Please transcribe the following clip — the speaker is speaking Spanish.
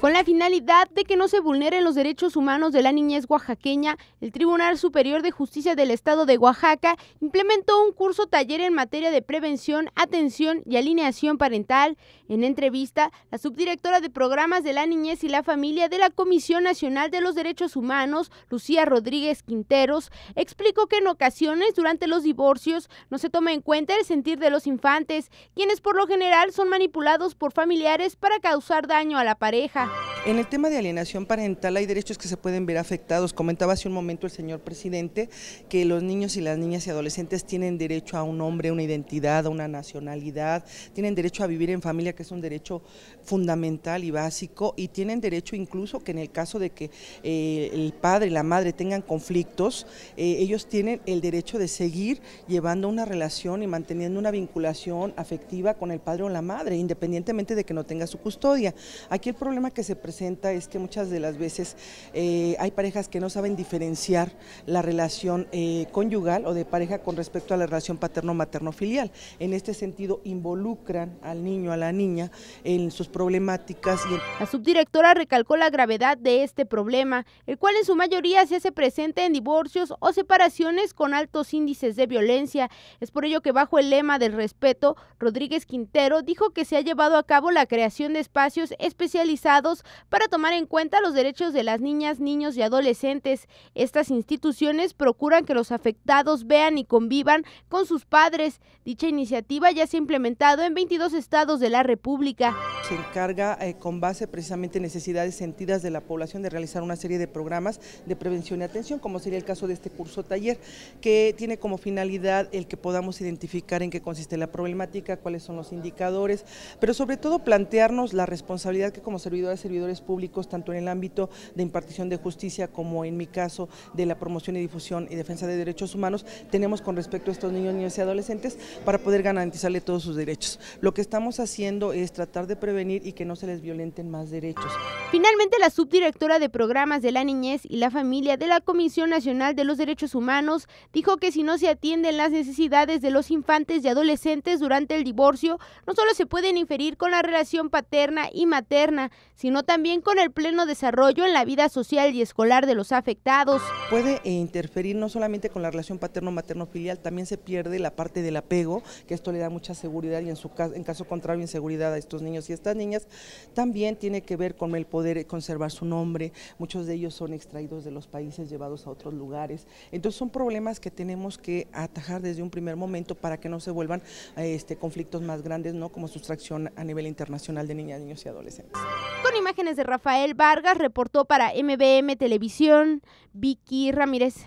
Con la finalidad de que no se vulneren los derechos humanos de la niñez oaxaqueña, el Tribunal Superior de Justicia del Estado de Oaxaca implementó un curso taller en materia de prevención, atención y alineación parental. En entrevista, la subdirectora de programas de la niñez y la familia de la Comisión Nacional de los Derechos Humanos, Lucía Rodríguez Quinteros, explicó que en ocasiones durante los divorcios no se toma en cuenta el sentir de los infantes, quienes por lo general son manipulados por familiares para causar daño a la pareja. En el tema de alienación parental hay derechos que se pueden ver afectados. Comentaba hace un momento el señor presidente que los niños y las niñas y adolescentes tienen derecho a un nombre, una identidad, a una nacionalidad, tienen derecho a vivir en familia, que es un derecho fundamental y básico, y tienen derecho incluso que en el caso de que eh, el padre y la madre tengan conflictos, eh, ellos tienen el derecho de seguir llevando una relación y manteniendo una vinculación afectiva con el padre o la madre, independientemente de que no tenga su custodia. Aquí el problema que se presenta es que muchas de las veces eh, hay parejas que no saben diferenciar la relación eh, conyugal o de pareja con respecto a la relación paterno-materno-filial. En este sentido, involucran al niño, a la niña, en sus problemáticas. Y en... La subdirectora recalcó la gravedad de este problema, el cual en su mayoría se hace presente en divorcios o separaciones con altos índices de violencia. Es por ello que bajo el lema del respeto, Rodríguez Quintero dijo que se ha llevado a cabo la creación de espacios especializados para tomar en cuenta los derechos de las niñas, niños y adolescentes. Estas instituciones procuran que los afectados vean y convivan con sus padres. Dicha iniciativa ya se ha implementado en 22 estados de la República se encarga eh, con base precisamente en necesidades sentidas de la población de realizar una serie de programas de prevención y atención, como sería el caso de este curso taller, que tiene como finalidad el que podamos identificar en qué consiste la problemática, cuáles son los indicadores, pero sobre todo plantearnos la responsabilidad que como servidores, y servidores públicos, tanto en el ámbito de impartición de justicia como en mi caso de la promoción y difusión y defensa de derechos humanos, tenemos con respecto a estos niños, y adolescentes para poder garantizarle todos sus derechos. Lo que estamos haciendo es tratar de prevenir venir y que no se les violenten más derechos. Finalmente, la subdirectora de programas de la niñez y la familia de la Comisión Nacional de los Derechos Humanos dijo que si no se atienden las necesidades de los infantes y adolescentes durante el divorcio, no solo se pueden inferir con la relación paterna y materna, sino también con el pleno desarrollo en la vida social y escolar de los afectados. Puede eh, interferir no solamente con la relación paterno-materno-filial, también se pierde la parte del apego, que esto le da mucha seguridad y en, su caso, en caso contrario inseguridad a estos niños y estas niñas. También tiene que ver con el poder conservar su nombre, muchos de ellos son extraídos de los países, llevados a otros lugares. Entonces son problemas que tenemos que atajar desde un primer momento para que no se vuelvan este, conflictos más grandes, ¿no? como sustracción a nivel internacional de niñas, niños y adolescentes. Con imágenes de Rafael Vargas, reportó para MBM Televisión Vicky Ramírez.